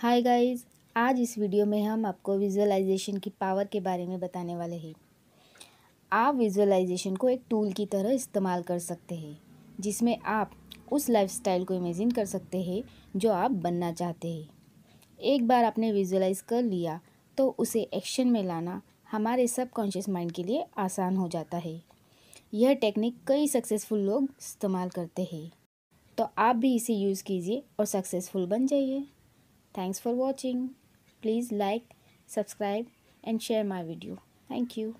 Hi guys आज इस video में हम आपको विजुअलाइजेशन की पावर के बारे में बताने वाले हैं आप विजुअलाइजेशन को एक टूल की तरह इस्तेमाल कर सकते हैं जिसमें आप उस लाइफस्टाइल को इमेजिन कर सकते हैं जो आप बनना चाहते हैं एक बार आपने विजुअलाइज कर लिया तो उसे एक्शन में लाना हमारे सबकॉन्शियस माइंड के लिए आसान हो जाता है यह टेक्निक कई सक्सेसफुल लोग इस्तेमाल करते हैं तो आप भी इसे यूज़ कीजिए और सक्सेसफुल बन जाइए Thanks for watching. Please like, subscribe and share my video. Thank you.